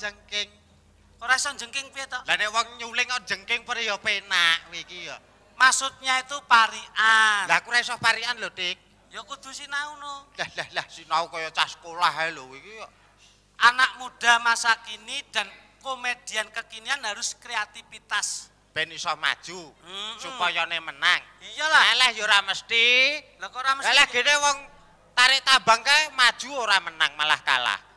jengking. Ora iso jengking piye to? Lah nek wong nyuling kok jengking pare ya penak iki ya. Maksudnya itu parian. Lah aku ora iso parian lho, Dik. Ya kudu sinau no. Lah lah lah sinau kaya cah sekolah ae lho iki kok. Anak muda masa kini dan komedian kekinian harus kreativitas. ben iso maju mm -hmm. supaya ne menang. Iyalah. Leleh yo ya ora mesti. Lah kok ora mesti? Leleh gene wong tarik tambang kae maju ora menang malah kalah.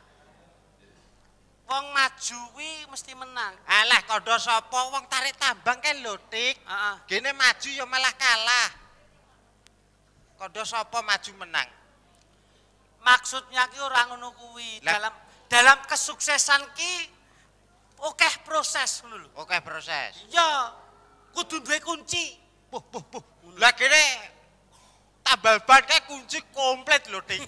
Wong maju kuwi mesti menang. Alah kandha sapa wong tarik tambang kae lho Tik. Heeh. maju ya malah kalah. Kandha sapa maju menang. Maksudnya ki ora ngono kuwi. Dalam dalam kesuksesan ki oke proses ngono lho. Oke proses. Iya. Kudu duwe kunci. Puh puh puh. Lah kene tambal ban kae kunci komplit lho Tik.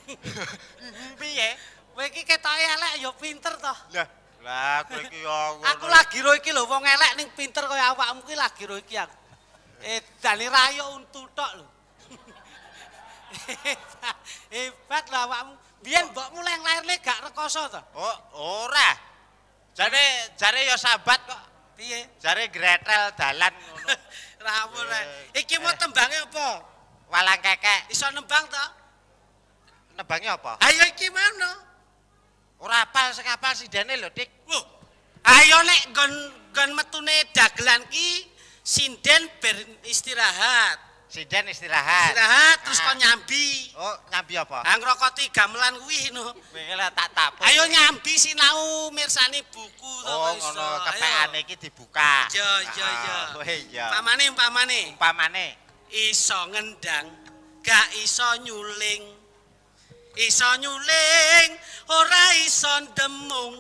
Piye? Kowe iki ketoke elek ya pinter toh. Lah, lah kowe iki ya. Aku lagi ro iki lho wong elek ning pinter kaya awakmu iki lagi ro iki aku. Eh, dani rayo untu tok lho. Hebat lah awakmu. Biyen mbok mulai nglairne gak rekoso toh. Oh, ora. Jare jare ya sahabat kok. Piye? Jare gretel dalan ngono. Rawuh rek. Eh. Iki mau tembange apa? Walang kekek. Iso nembang toh? Nembangnya apa? Ayo iki mana? Ora apal sing apal sindene lho, Dik. Oh. Ayo nek nggon metune dagelan ki sinden ber istirahat. Sinden istirahat. Istirahat terus ah. kok nyambi. Oh, nyambi apa? Ha kuwi no. Wingi tak tapu. Ayo nyambi sinau mirsani buku to Oh, ngono kepekane iki dibuka. Iya, iya, iya. Oh, iya. Pamane, pamane. Pamane. Iso ngendang, gak iso nyuling. iso nyuling ora iso demung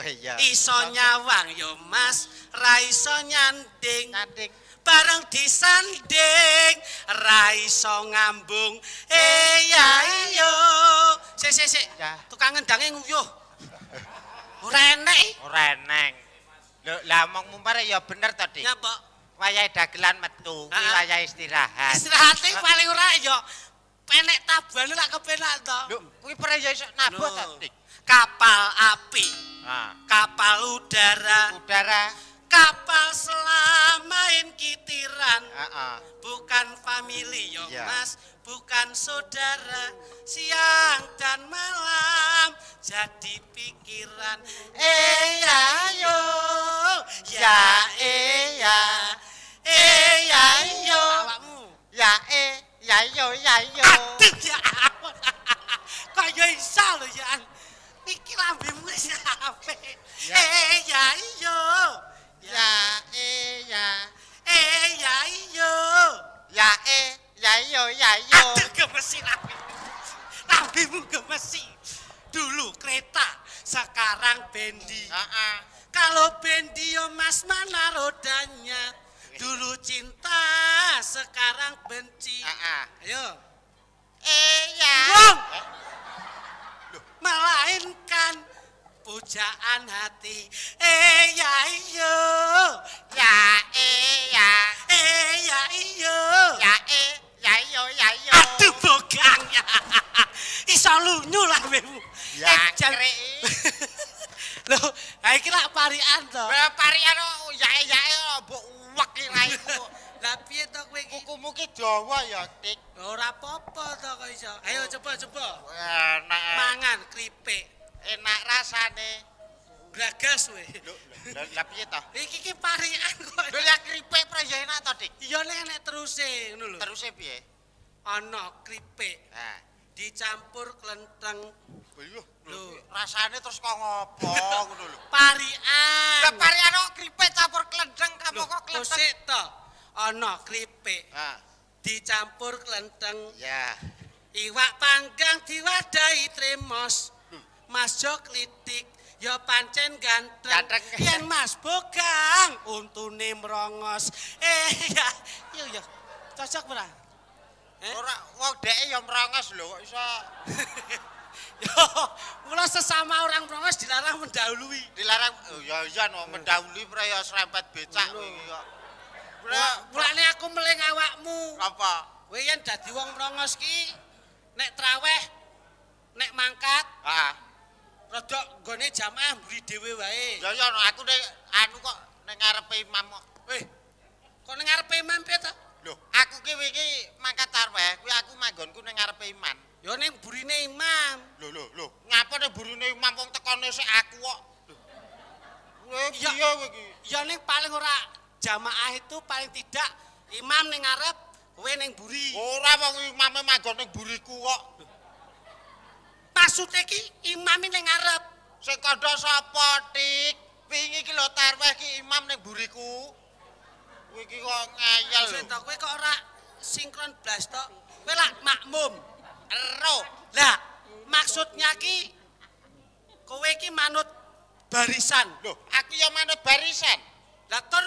Weya. iso nyawang yo mas ra iso nyanding bareng disanding ra iso ngambung eya eh, iyo sik sik sik tukang ngendange nguyuh ora enek ora eneng, lho lah mong mumpare ya bener to dik ya wayahe dagelan metu kuwi wayahe istirahat istirahat paling ora yo penek tabu, lak kepenak to. kuwi peraya iso nabot ta, Kapal api. Ah. Kapal udara. Udara. Kapal selam main kitiran. Ah, ah. Bukan famili yo, iya. Mas. Bukan saudara. Siang dan malam jadi pikiran. Eh ya yo. Ya eh ya. Eh ya yo. Ya eh. Yayo, yayo. Adik ya kok Kaya iso lho ya. Iki lambemu wis apik. Ya. Eh, eh yayo. Ya eh ya. Eh yayo. Ya eh yayo yayo. Aduh gemesi lambe. Lambemu gemesi. Dulu kereta, sekarang bendi. Heeh. Kalau bendi yo Mas mana rodanya? Dulu cinta, sekarang benci. Ah, ah. Ayo. Iya. ya. Wong. Eh? Melainkan pujaan hati. Iya ya iyo. Ya iya. ya. Eh ya iyo. Ya iya ya iyo ya iyo. Aduh bogang. Iso lunyu lah kowe. Ya eh, Loh, Lho, ha iki lak parian to. Lah parian oh, ya ya oh, mbok kuplek iki raimu. Lah piye to iki? Kukumu ki dawa ya, Tik. Ora apa to kok iso. Ayo coba-coba. Enak. Mangan kripik. Enak rasane. Gragas we. Lah piye to? Iki ki parian kok. Lho ya kripik pra enak to, Dik. Iya nek nek terus e ngono lho. Terus e piye? Ana kripik. Nah. dicampur kelenteng. Oh, lho, rasane terus kok ngopo ngono lho. Parian. Lah parian kok kripik campur klentreng kamu kok klentreng. Sik to. Ana kripik. Ha. Dicampur kelenteng. Ya. Iwak panggang diwadahi tremos. Mas jok klitik ya pancen ganteng. Yen Mas Bogang untune merongos. Eh, iya. yo Cocok berang. Eh? Ora wong deke ya mrongos lho kok iso. Mula sesama orang mrongos dilarang mendahului. Dilarang oh, ya iya no mendahului prayo serempet becak iki kok. Mulane aku meling awakmu. Apa? Kowe yen dadi wong mrongos ki nek traweh nek mangkat. Heeh. Ah. Rodok gone jamaah mburi dhewe wae. Ya iya no aku nek anu kok nek ngarepe imam kok. Weh. Kok nek ngarepe imam piye to? aku ki iki mangkat tarweh, kuwi aku manggonku ning ngarepe imam. Ya ning burine Imam. Lho, lho, lho, Ngapa ning burine Imam wong tekane sik aku kok. Ya iya iki. Ya ning paling ora jamaah itu paling tidak Imam ning ngarep, kowe ning buri. Ora wong Imam manggon ning buriku kok. Maksud iki Imam ning ngarep. Sing kandha sapa, Tik? Wingi ki lho tarweh ki Imam ning buriku. Kowe iki kok ngayal lho. Sinten kowe kok ora sinkron blas to? Kowe lak makmum. Ero. Lah, maksudnya ki kowe iki manut barisan. Lho, aku yang manut barisan. Lah tur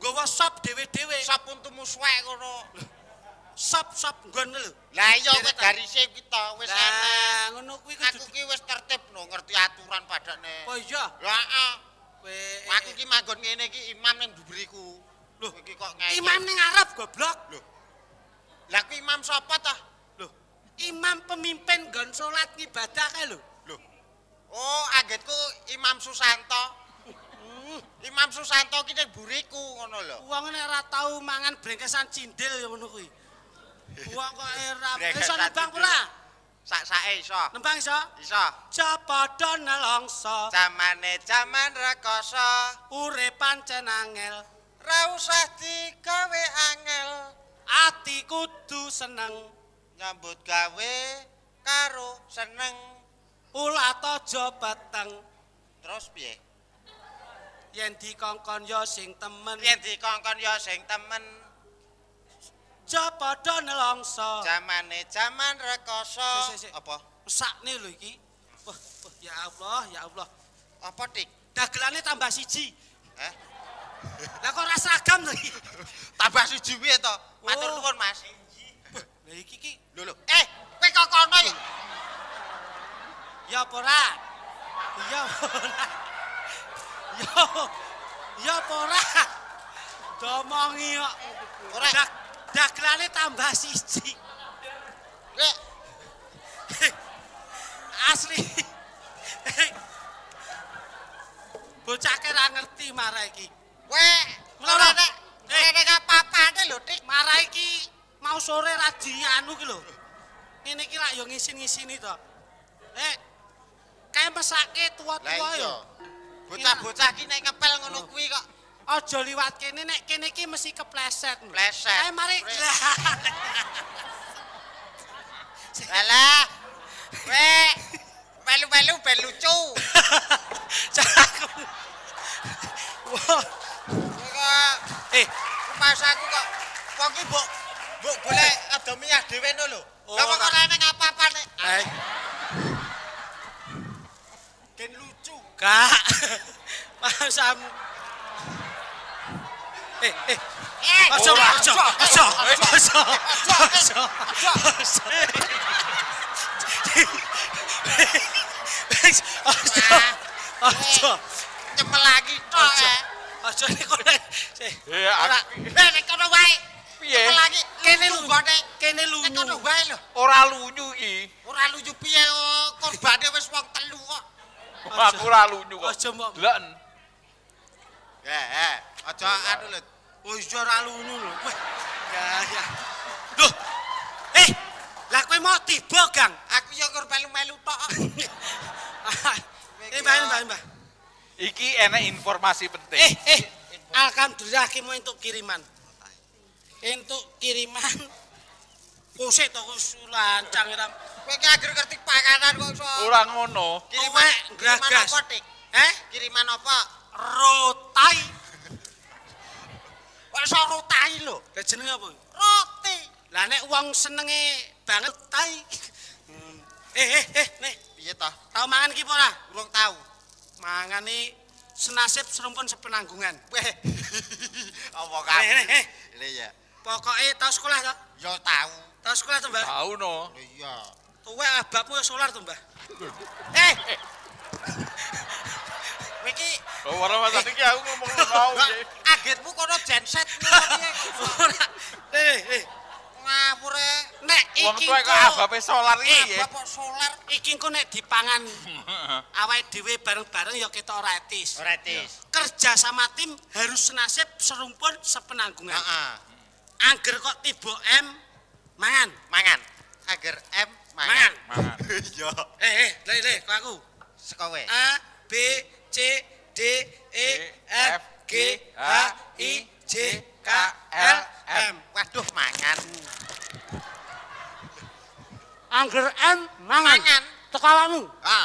gowo sop dhewe-dhewe. Sop untumu suwek ngono. Sop-sop ngono lho. Lah iya kowe garise kita wis ana. Lah ngono kuwi aku ki wis tertib no, ngerti aturan padane. Oh iya. Heeh. Ah. Kowe aku ki manggon ngene ki imam ning bubriku. Loh, iki kok ngene? Imam ning Arab goblok. Loh. Lah kuwi imam sapa toh? Loh, imam pemimpin nggon salat ibadah kae lho. Loh. Oh, anggitku Imam Susanto. Hmm. imam Susanto ki ning buriku ngono lho. Wong nek ora tau mangan brengkesan cindil ya ngono kuwi. Wong kok ora iso nembang pula. Sak-sake iso. Nembang iso? Iso. Japada nalangsa. Zamane jaman rekoso. Urip pancen angel. ra usah digawe angel ati kudu seneng nyambut gawe karo seneng ulat aja bateng terus piye yen dikongkon ya sing temen yen dikongkon ya sing temen ja padha nelongso jamane jaman rekoso si, si, si. apa lho iki wah, ya Allah ya Allah apa tik dagelane tambah siji eh? Lah kok rasa agam to iki? Tambah siji piye to? Matur oh. nuwun, Mas. Lah iki ki. Lho lho. Eh, kowe kok kono iki? Ya apa ora? Ya apa ora? Ya apa ora? Domongi kok. Ora. Daglane tambah siji. Lek. Asli. Bocah kira ngerti marah iki. Nek! Nek! mau sore rajinya anu gitu ini kira yang ngisin ngisin itu eh kayak pesake tua tua yo bocah bocah kini naik kepel ngono kui kok oh joli wat kini naik kini kini mesti kepleset pleset kayak mari lala we belu belu belu cu cakup wah Pak. Eh, pasaku kok wong ki mbok mbok golek ado minyak dhewe no lho. Oh, lah kok ora ene ngapa-apane. Eh. Ken lucu, Gak Pasam. Eh, eh. Eh, ojo, ojo, ojo. Ojo. Ojo. Ojo. Ojo. Aja nek kene. Iya. Nek kono wae. Piye? Lagi kene lungone, kene lungu. Nek kono wae lho. Ora lunyu iki. Ora lunyu piye oh, korbane wis wong telu kok. Aku ora lunyu kok. Aja mbok. aja anu lho. Wis oh, ora lunyu lho. Ya, ya. Duh. Eh, lah kowe mau tiba, Gang. Aku ya korban melu-melu tok. Eh, bae, bae, bae. Iki enek informasi penting. Eh, eh. Alhamdulillah kimo untuk kiriman. Untuk kiriman. Kusik to kusulan cangiram. Kowe ki agar ngerti pakanan kok iso. Ora ngono. Kiriman gragas. Kiriman apa, eh? Kiriman apa? Rotai. Kok iso rotai lho? Lah jenenge apa? Roti. Lah nek wong senenge banget tai. Hmm. Eh, eh, eh, nih. Piye ta? Tau mangan ki apa ora? Urung tau. mangan nih senasib serumpun sepenanggungan weh apa kamu ini eh, eh, eh. ini ya pokoknya tau sekolah tak? ya tahu. tau sekolah tuh mbak? tau no iya tuwe abakmu ya solar tuh mbak eh Miki, oh, warna mata eh. aku ngomong ngomong ya. Agetmu kono genset, ngomong ya. Eh, eh, ngawur e. Nek iki kok abape solar iki ya. Bapak solar iki engko nek dipangan. Awake dhewe bareng-bareng ya kita ora etis. Kerja sama tim harus nasib serumpun sepenanggungan. Heeh. Angger kok tiba M mangan, mangan. Angger M mangan. Mangan. Yo. Eh, eh, le le kok aku. Saka A, B, C, D, E, e F, G, H, I, J K L M. Waduh mangan. Angger M mangan. Mangan. Teko A.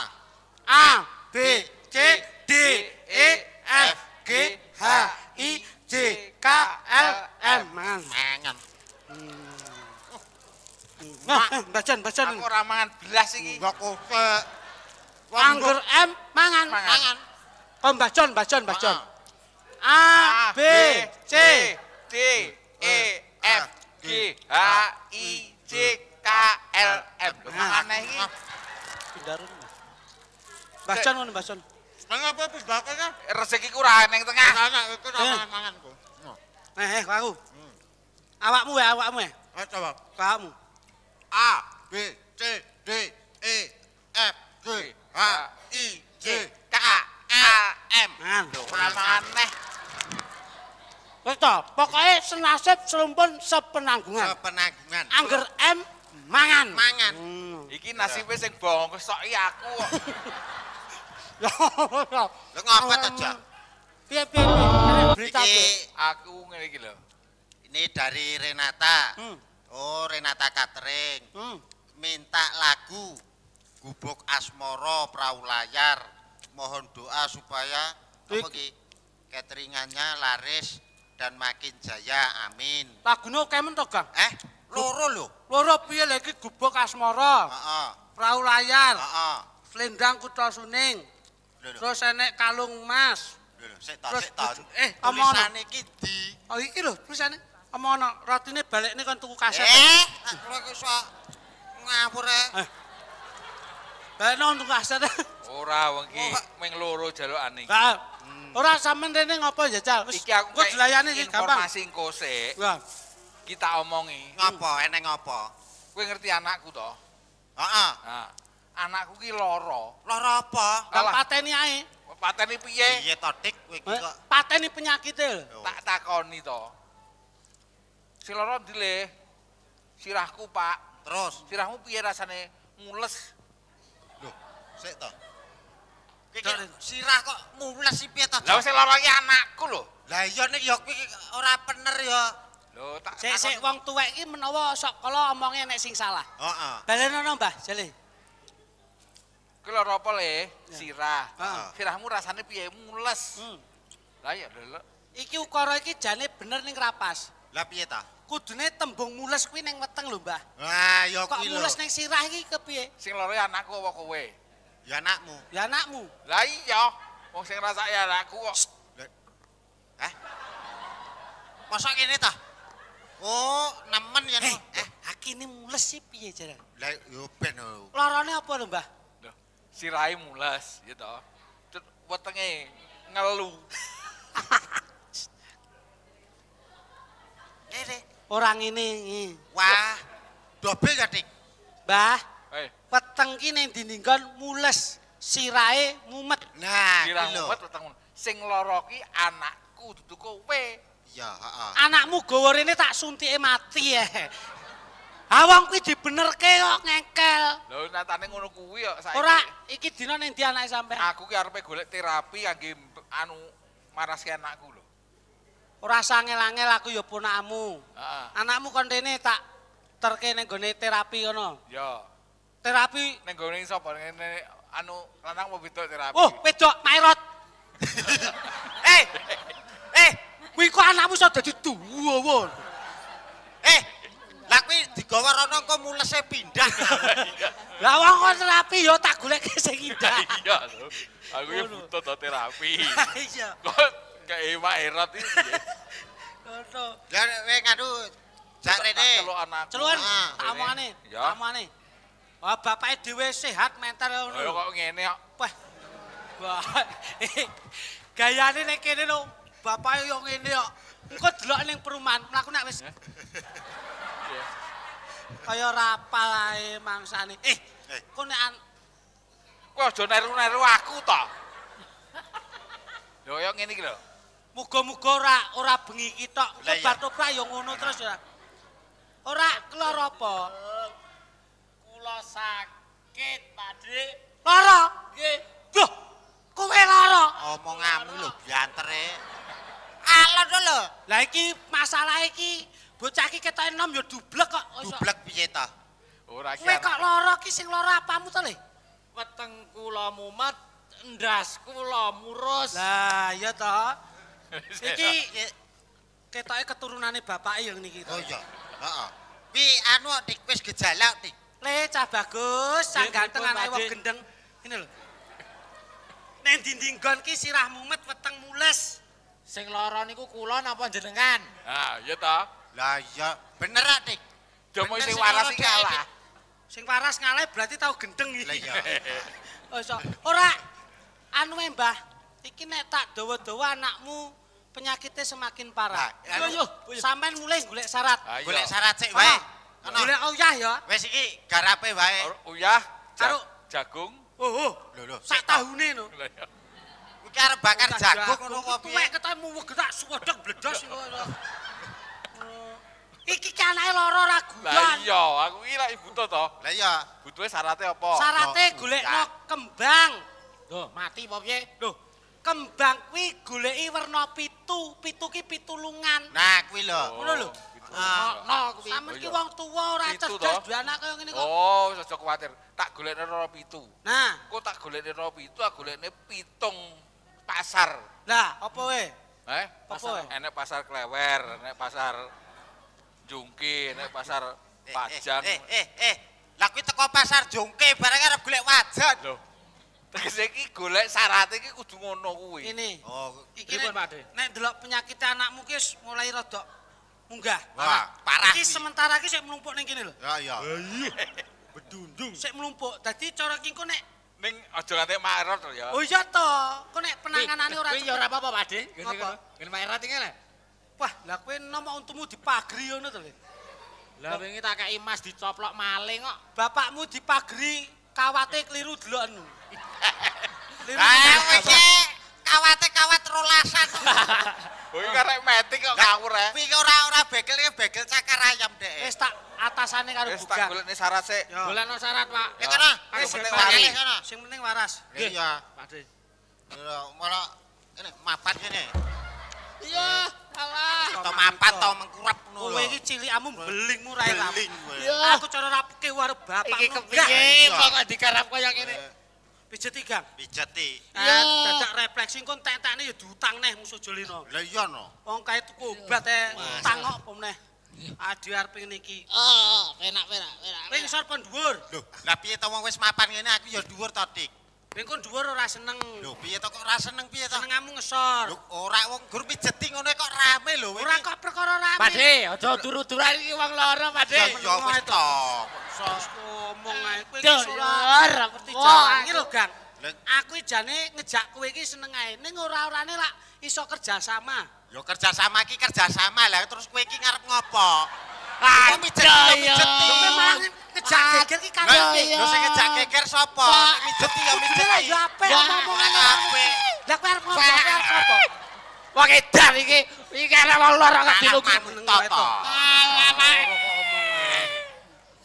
A B C D e, e F G H I J K L M mangan. Mangan. Hmm. Nah, eh, bacaan, bacaan. Aku ora mangan belas ini. Mbok ke. Angger M mangan. Mangan. Om oh, bacaan, bacon, bacon. A B H I J K L M. Aneh ini? Pindarun. Bacan ngono bacan. Nang apa wis bakane? Rezeki kurang ora ning tengah. Ana iku mangan ku. eh aku. Awakmu ya, awakmu ya. coba. Kamu. A B C D E F G H I J K L M. mana? aneh. Kita pokoknya senasib selumpun sepenanggungan. Sepenanggungan. Angger M mangan. Mangan. Hmm. Iki nasibnya sing bohong kesok iya aku. Lo ngapa tuh jam? Pia pia pia. aku ngeri gila. Ini dari Renata. Hmm. Oh Renata Katering. Hmm. Minta lagu Gubuk Asmoro Perahu Layar. Mohon doa supaya kateringannya laris. dan makin jaya. Amin. Lagune akeh men to, Kang? Eh, loro lho. Loro piye lek iki gubuk asmara? Perahu layar. Heeh. Slendang kutha Suning. Terus enek kalung emas. Lho, sik tak sik Eh, omongane iki di Oh, iki lho, tulisane. Omongane rotine balekne kon tuku kaset. Eh, eh? kok iso ngawur eh. eh. Balekno tuku kaset. Ora wengi, oh, ming loro jalukan iki. Ora sampean rene ngopo jajal? cal? iki aku dilayani iki gampang. Informasi engko sik. Kita omongi. Ngopo eneng ngopo? Kowe ngerti anakku to? Heeh. anakku ki lara. Lara apa? Lah pateni ae. Pateni piye? Piye to tik kowe iki kok? Pateni penyakit e. Tak takoni to. Si lara ndi Sirahku, Pak. Terus sirahmu piye rasane? Mules. Loh, sik to. Si sirah kok mules si piye to? Lah sing lara iki anakku lho. Lah iya nek ya kuwi ora bener ya. Lho tak Sik sik wong tuwek iki menawa sok kala omongnya nek sing salah. Heeh. ono Mbah, jale. Kuwi lara apa le? Ya. Sirah. Sirahmu rasane piye mules. Hmm. Lah ya lho. Iki ukara iki jane bener ning rapas. Lah piye ta? Kudune tembung mules kuwi ning weteng lho, Mbah. Lah ya kuwi lho. Kok mules ning sirah iki kepiye? Sing lara ya anakku apa kowe? Ya anakmu. Ya anakmu. Lah iya. Wong sing rasa ya anakku kok. Eh? Masa ini ta? Oh, nemen ya. Hey, eh, eh ini mules sih piye jaran? Lah yo ben. Larane apa lho, Mbah? Loh, sirahe mules, ya toh. Wetenge ngelu. Nere. Orang ini. Wah, dobel ya, Dik? Mbah. weteng kene dininggon mules sirae mumet. Nah, sirae Sing lara ki anakku dudu kowe. Iya, Anakmu gawa rene tak suntike mati ya. Ha wong kuwi dibenerke kok ngekel. Lho natane ngono kuwi kok saiki. Ora, iki dina ning di anake sampean. Aku ki arepe golek terapi kangge anu maraske anakku. Ora sangel-angel aku ya ponakmu. Heeh. Anakmu kontene tak terke ning gone terapi ngono. Iya. terapi neng gone sapa ngene anu lanang mau bidok terapi oh wedok mairot eh eh kuwi kok anakmu iso dadi tuwa won eh lah kuwi digawa rono kok mulese pindah lah wong kok terapi yo tak goleke sing indah iya lho aku yo butuh to terapi iya kok kayak mairot iki ngono lah wek anu Jak rene. Celuan. Celuan. Ah, Amane. Amane. Oh, bapake dhewe sehat mental ngono. Lho kok ngene kok. Wah. Gayane nek kene lho, bapake yo ngene kok. Engko delok ning perumahan mlaku nek wis. Kaya rapal ae mangsane. Eh, eh, kok nek an Kowe aja neru-neru aku to. Lho yo ngene iki lho. Muga-muga ora ora bengi iki tok. Kok batuk ya ngono terus ya. Ora kelar apa? sakit, Pak Dhe. Lara? Nggih. Duh, kowe lara. Omonganmu lho biantere. Alon to lho. Lah iki masalah iki bocah iki ketok enom ya dublek kok. Dublek piye to? Ora Kowe kok lara iki sing lara apamu to, Le? Weteng kula mumet, ndas kula murus. Lah iya to. iki ketoke keturunane bapake yang niki to. Oh iya. Heeh. Pi anu dik wis gejala dik. Le cah bagus, cah ganteng ana wong gendeng. Ngene lho. Nek dinding gon ki sirah mumet weteng mules. Sing lara niku kula napa jenengan? Ha, ah, iya ta. Lah iya, bener rak, tik. Jomo sing waras ki alah. Sing waras ngalah berarti tau gendeng iki. Lah iya. Oh, so. ora anu eh, Mbah, iki nek tak dawa-dawa anakmu penyakitnya semakin parah. Nah, yo yo, sampean mulai golek syarat. Ah, golek syarat sik wae. Golek uyah ya. Wis iki garape wae. Uyah. jagung. Oh, oh. Lho, lho. Sak tahune no. Iki arep bakar jagung ngono kok oh. piye? Tuwek ketemu wegetak suwedeg bledos. Iki ki anake lara ora gulan. Lah iya, aku iki lek buta to. Lah iya. Butuhe syaraté apa? Syaraté golekno kembang. Lho, mati apa piye? Lho, kembang kuwi goleki warna pitu, pitu ki pitulungan. Nah, kuwi lho. Ngono lho. Ono ah. kuwi. Sampe iki wong iya. tuwa ora cerdas duwe anak kaya ngene kok. Oh, wis aja kuwatir. Tak golekne ora pitu. Nah, kok tak golekne ora pitu, Aku golekne pitung pasar. Lah, apa we? Eh, apa we? Enek pasar klewer, enek pasar jungki, enek pasar eh, eh, pajang. Eh, eh, eh. Lah kuwi teko pasar jungki bareng arep golek wajan. Loh. Terus iki golek syarat iki kudu ngono kuwi. Ini. Oh, iki nek delok penyakit anakmu ki mulai rodok Munggah. Wah, parah iki. sementara iki sik mlumpuk ning kene lho. Ya iya. Bedundung. Sik mlumpuk. Dadi cara ki engko nek ning aja kate marot ya. Oh iya to. Kok nek penanganane ora. Kuwi ya ora apa-apa, Pak De. Ngopo? Ngene marot iki lho. Wah, lah kowe nomo untumu dipagri ngono to, Le. Lah wingi tak kei emas dicoplok maling kok. Bapakmu dipagri kawate keliru deloken. Keliru. Ah, kawate kawat rolasan. Kowe karo metik kok kawur ae. Kuwi ora ora begel iki begel cakar ayam dek. Wis tak atasane karo bugak. Wis tak golekne syarat sik. Golekno syarat, Pak. Ya kana, wis penting waras. Sing penting waras. Iya, Pakde. Lho, malah ngene mapat ngene. Iya, alah. Kita mapat to mengkurep ngono lho. Kowe iki cilikmu belingmu rae ra. Beling. Aku cara rapke warung bapakmu. Iki kepiye kok dikarep kaya ngene? Eh. Pijeti, Gang. Pijeti. Ah, ya. Dadak refleksi kan tetek ini ya dutang nih musuh Jolino. Lah iya, no. Wong kaya tuku obat ya, e, utang kok nih. Adi harping niki. Oh, penak, penak, penak. Ring sor pun duur. Loh, lah piye wong wis mapan gini aku ya duur tau, Dik. Ring kun duur ora seneng. Loh, piye tau kok ora seneng, piye tau. Seneng kamu ngesor. Loh, ora wong gur pijeti ngone kok rame loh. Ora kok perkara rame. Pak De, duru-duran ini wong loro, Pak Ya, ya, wis tau. ngomong aku jane ngejak kowe iki seneng ae ning ora-orane lak iso kerja sama lho kerja sama iki kerja sama lah terus kowe iki ngarep ngopo ah iki mijet iki ngejak geger iki kan lho sing ngejak geger sapa mijet ya mijet ya apik omongan apa lha kowe arep ngopo kowe arep ngopo wong edan iki iki arep wong lara kok dilungi alamak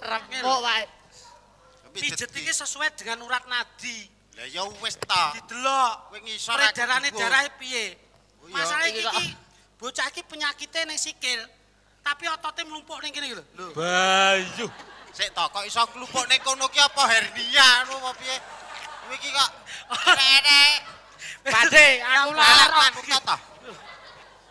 rangkil. Oh, wae. Pijet iki sesuai dengan urat nadi. Lah ya wis ta. Didelok kowe ngisor aku. Peredarane darah piye? Oh Masalah iki iki bocah iki penyakite ning sikil. Tapi ototnya melumpuk ning kene lho. Bayu. Sik to kok iso kelumpuk ning kono ki apa hernia anu apa piye? Kowe iki kok rene. Badhe anu lara kok to.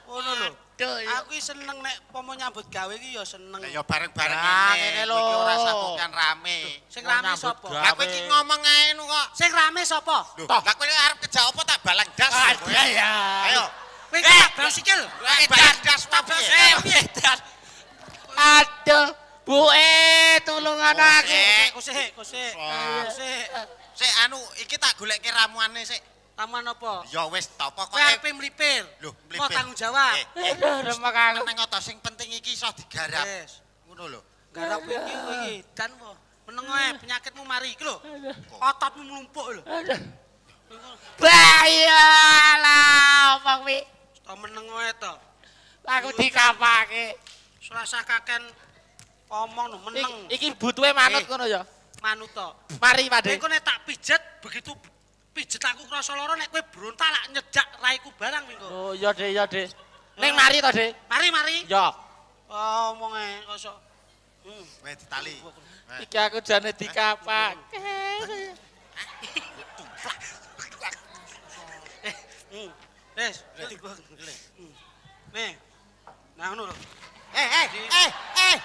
Ngono lho. aku seneng nek pomo nyambut gawe iki ya seneng ya bareng-bareng ngene lho ora rame sing rame sapa Aku kowe iki ngomong ae kok sing rame sapa la kowe arep kerja apa tak balang das ah, ya ayo kowe iki abang eh, sikil balang das Eh, piye das aduh Bu eh tolong anak iki kusik kusik kusik sik anu iki tak goleke ramuane sik tamuan apa? Ya wis ta pokoke arep mlipir. Lho, mlipir. Mau tanggung jawab. Rem kang meneng ta sing penting iki iso digarap. Wis, ngono lho. Garap iki iki dan po. Meneng ae penyakitmu mari iki lho. Ototmu mlumpuk lho. Bayo la opo kuwi? Ta meneng ae ta. Aku dikapake. Selasa kaken omong meneng. Iki butuhe manut eh, ngono ya. Manut to. Mari, Pak. Nek kok tak pijet begitu pijet aku krasa lara nek kowe brontak lak nyedak raiku barang minggo. Oh iya Dik, iya Dik. Ning eh. mari to Dik. Mari mari. Iya. Oh omonge koso. Hmm, wes ditali. Eh. Iki aku jane dikapak. Wes, ready go. Ning. Nah ngono lho. Eh eh eh eh.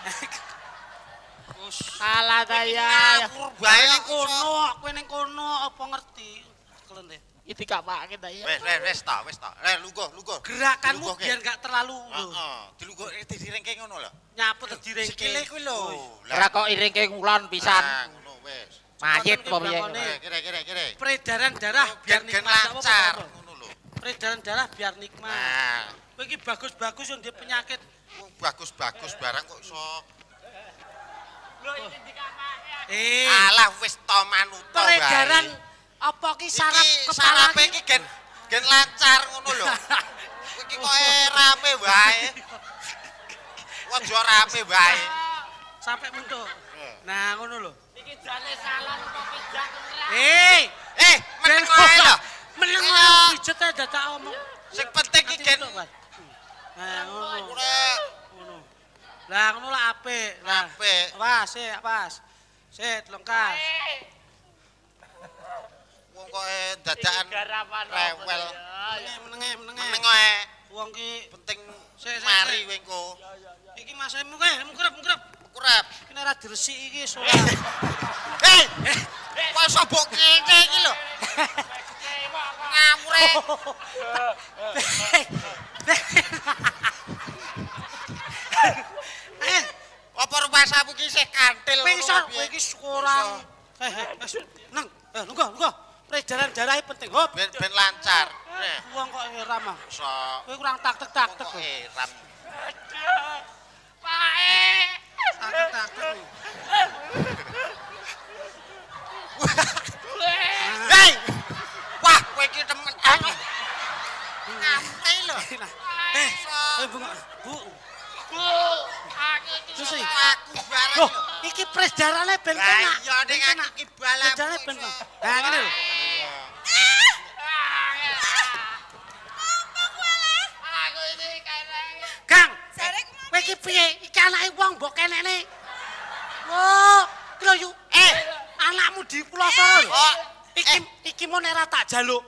Wes, salah ta ya. Kurban kono, kowe ning kono apa ngerti? kelen Iki kapake ta ya. Wes wes wes ta, wes eh, lungguh, lungguh. Gerakanmu biar gak terlalu. Heeh, dilungguh diringke ngono lho. Nyaput diringke. Sikile kuwi lho. Ora kok iringke ngulon pisan. Ah, ngono wes. Mayit po piye. Eh, Peredaran darah oh, biar nikmat lancar ngono lho. Peredaran darah biar nikmat. Ah. Kowe iki bagus-bagus yang dia penyakit. Oh, bagus-bagus barang kok iso. Lho iki dikapake. Eh. Alah wis to manut. Peredaran apa ki sarap kepala iki gen gen lancar ngono lho iki kok eh, rame wae wong jo rame wae sampai mendo nah ngono lho iki jane salon kopi jak eh eh meneng ae meneng pijet dadak omong sing penting iki gen nah ngono lah ngono lah apik apik wah sik pas sik lengkap wong koe dadakan rewel menenge menenge menenge koe wong ki penting mari wengko iki masemu kae mungkrep eh, mungkrep mungkrep iki ora diresiki iki sore eh, hei eh, kok iso bok kene iki lho ngamure opo rupasamu ki isih kantil wis iso kowe iki suara eh nang eh lungguh lungguh peredaran darah penting oh ben, ben lancar eh, eh. uang kok heram mah so kue kurang tak tak tak tak heram pak tak tak tak wah kue kita temen ngapain lo eh, eh bu! bu aku aku aku aku aku iki pres darane ben kena iya ning iki balamu darane ben ha ngene lho iki piye iki anake wong mbok kenekne oh kloyu eh anakmu di pulau sono oh, iki eh. iki mon era tak jaluk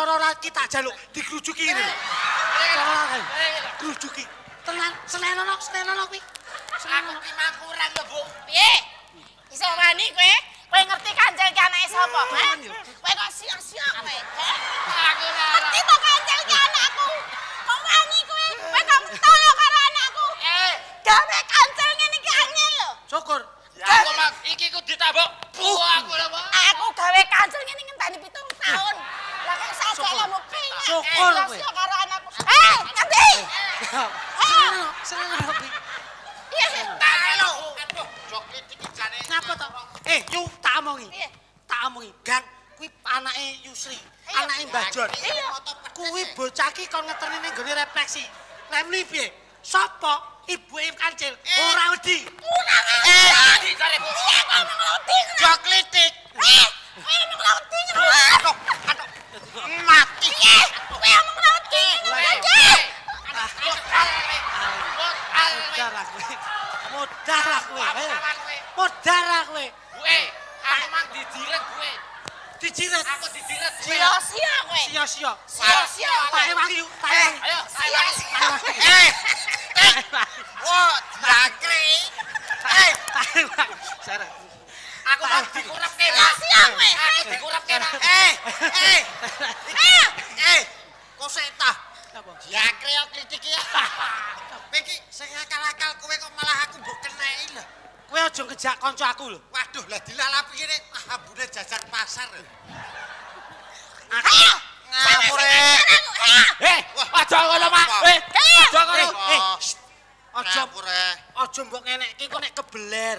cara ora kita jaluk digrujuki ini. Grujuki. Tenang, seneno no, seneno no Aku ki kurang ya, Bu. Piye? Iso wani kowe? Kowe ngerti kanjeng ki anake sapa? Hmm, kowe kok siap-siap kowe? Aku ora. Ngerti to kanjeng ki anakku? Kok wani kowe? Kowe kok mentol karo anakku? Eh, dame kanjeng ngene ki angel lho. Syukur. Ya aku mak iki ku ditabok. Bu aku lho. Aku gawe kanjeng ngene ngenteni 7 tahun. Syukur kowe. Eh, yu tak omongi. Tak omongi, Gang, kuwi anake Yusri, anake Mbah Jon. Kuwi bocah iki kon ngeteni ning refleksi. Lah mli piye? Sopo ibuke kancil? Ora wedi. Eh, jare. Jok litik. Eh, ora wedi. Mati. Iya, kowe mati aja. aku. Modar Aku Sia-sia kowe. Sia-sia. Sia-sia. Tak wangi, tak wangi. Ayo, tak eh, wangi. Eh. Wah, jangkrik. Eh, tak Sarah. aku mau dikurap ke mas siang weh aku dikurap ke mas eh eh eh, eh kok seta ya kreo kritik ya Miki, saya akal-akal kowe kok malah aku buk kenai lho Kowe ojo ngejak konco aku lho waduh lah dilalapi gini ah bunda jajan pasar ayo ngapur eh eh ojo ngono mak eh ojo ngono eh ojo ojo mbok ngenek kue kok nek kebeler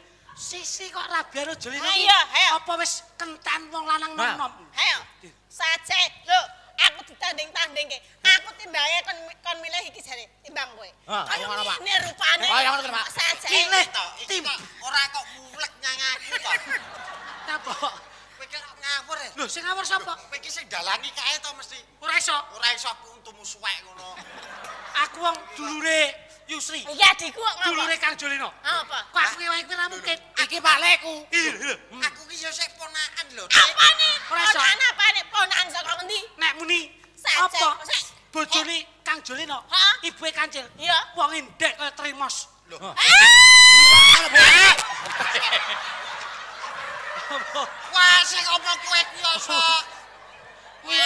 Sisi kok rabian ujeli ah, nanti? Ayo, ayo. Apa wis kentan wong lanang nom nom? Ayo, sace, lo, aku ditanding tanding ke. Aku timbangnya kon kon milih iki sare, timbang gue. Kayu ini rupane. Ayo, ayo, ayo, sace. Ini, tim. Orang kok mulek nyangani kok. Apa? Pikir ngawur ya? Lo, si ngawur siapa? Pikir si dalangi kaya tau mesti. Ura iso? Ura iso, aku untuk musuhnya ngono. Aku wong dulure Yusri. Iya, diku kok. Dulure Kang Jolino. Apa? Kok aku iki wae kuwi ra mungkin. Iki balekku. Aku iki hmm. yo sik ponakan lho. Apa ni? Ponakan apa ni? Ponakan saka ngendi? Nek muni. Apa? Bojone Kang Jolino. Heeh. Ibuke Kancil. Iya. Wong ndek kaya trimos. Lho. Eh! Wah, sing apa kowe kuwi apa? Kuwi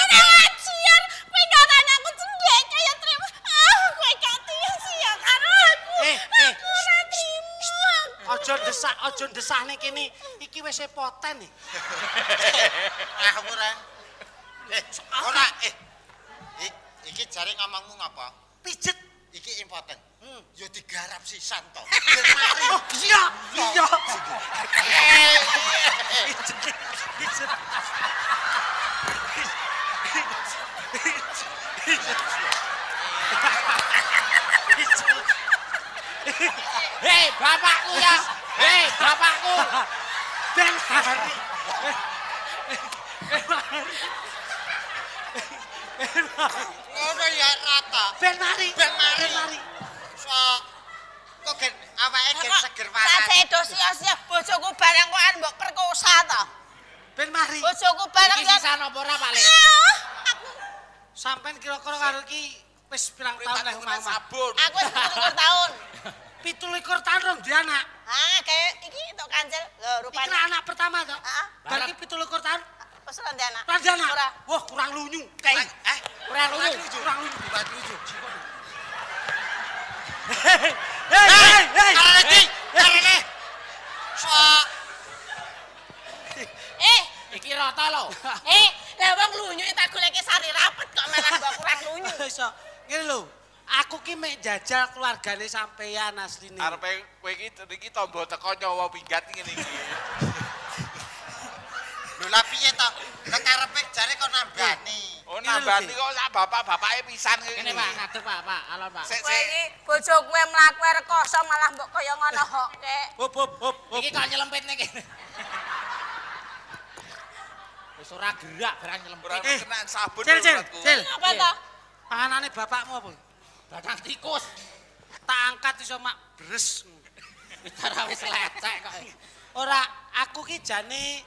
aja ndesahne kene. Iki wis sepoten iki. E. Ah ora. Eh, ora eh. Iki jare ngomongmu ngapa? Pijet iki impoten. Hmm, ya digarap si Santo. Oh, iya, iya. Pijet. Hei, bapakku ya. Hei, bapakku. Den Hari. Eh, eh, eh, Ngono ya rata. Ben Hari. Ben Hari. So kok gen awake gen seger wae. Sak edo sia-sia bojoku barang kok arep mbok perkosa to. Ben Mari. Bojoku barang ya. Sisa napa ora paling. Ah! Sampai kira-kira karo iki wis pirang tahun nang omah. Aku wis 7 taun! 7 tahun rong dia anak. Hah? Kancil, lho rupane. Iki anak pertama to. Heeh. Berarti 27 tahun. Wes ora ndek anak. Ora Wah, kurang lunyu. Kae. Eh, kurang lunyu. Kurang lunyu. Kurang lunyu. Hei, hei, hei. Ora ngerti. Ora ngerti. Sok. Eh, iki rata lho. Eh, lah wong lunyu tak goleki sari rapet kok malah mbok kurang lunyu. Iso. Ngene Aku ki mek jajal keluargane sampeyan asline. Arepe kowe iki niki tamba teko nyawa pinggat ngene iki. Lho la piye to? Kekarepe jare kok nambani. Oh nambani kok sak bapak-bapake pisan ngene. Ngene Pak, ngadep Pak, Pak, alon Pak. Sik sik. Bojo kowe mlaku rekoso malah mbok kaya ngono kok. Hop hop hop. Iki kok nyelempit ning kene. Wis ora gerak barang nyelempit. Ora kena sabun cil, cil. Apa to? Panganane iya. bapakmu apa? Badang tikus. Tak angkat iso mak beres, Ora wis lecek kok. Ora aku ki jane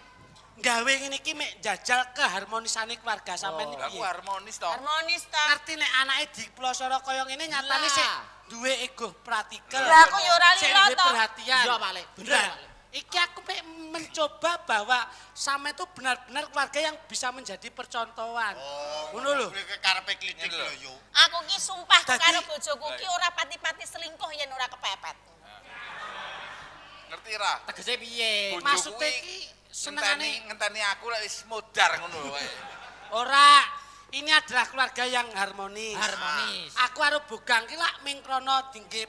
gawe ngene iki mek jajal keharmonisane keluarga sampean oh. iki. Oh, harmonis to. Harmonis to. Ngerti nek anake diplosoro kaya ngene nyatane sik duwe ego pratikel. Lah aku yo ora lila to. Sik perhatian. Yo balik. Bener. Iki aku mencoba bahwa sama itu benar-benar keluarga yang bisa menjadi percontohan. Oh, ngono lho. karepe klitik lho Aku ki sumpah Dadi, karo bojoku ki ora pati-pati selingkuh yen ora kepepet. Ngerti ra? Tegese Masuk Maksudnya ki senengane ngenteni aku lek wis modar ngono wae. Ora, ini adalah keluarga yang harmonis. Harmonis. Aku harus bukan kila mengkrono tinggi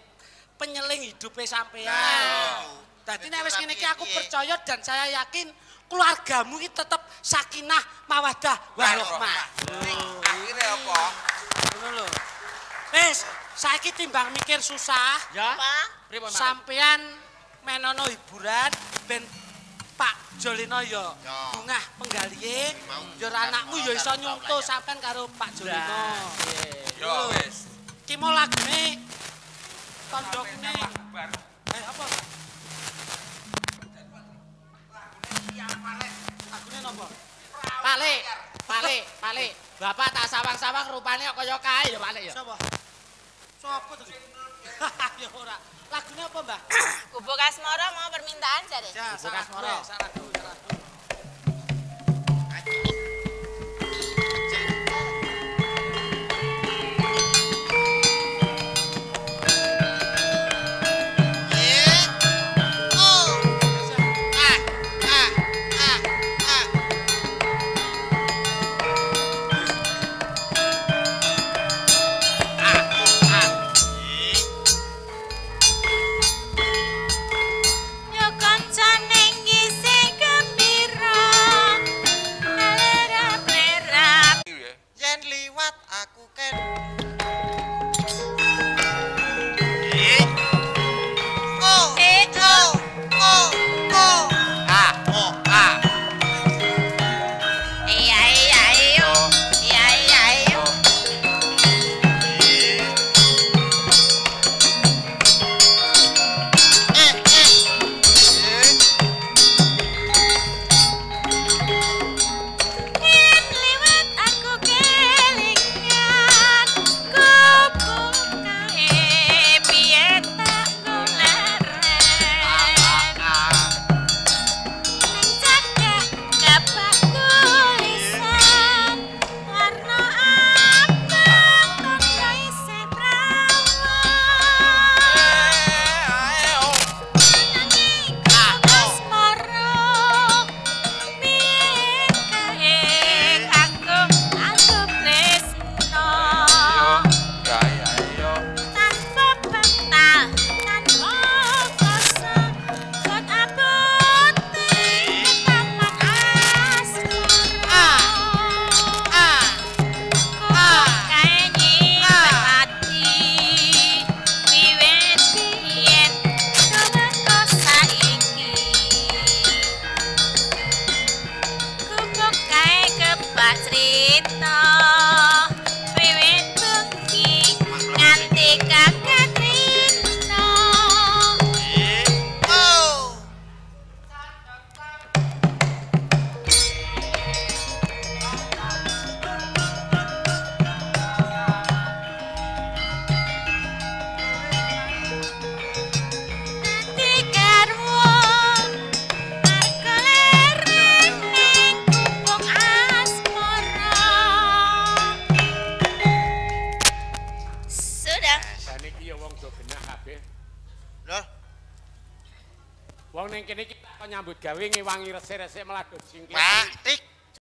penyeling hidupnya sampean. Nah, iya, Dadi nek wis ngene aku percaya dan saya yakin keluargamu iki tetep sakinah mawadah warohmah. Iki re apa? Ngono lho. Wis, saiki timbang mikir susah, ya. Pak. Sampean menono hiburan ben Pak Jolino ya bungah penggalihe, yo anakmu yo iso nyunto sampean karo Pak Jolino. Yo wis. Ki mau lagune Tondok Eh apa? Palik, palik, palik. Bapak tak sawang-sawang rupane kok kaya kae ya palik ya. Sopo? Sopo ya ora. Lagune apa, Mbah? Kubuk asmara mau permintaan jare. Kubuk asmara. Sarang. terceira semana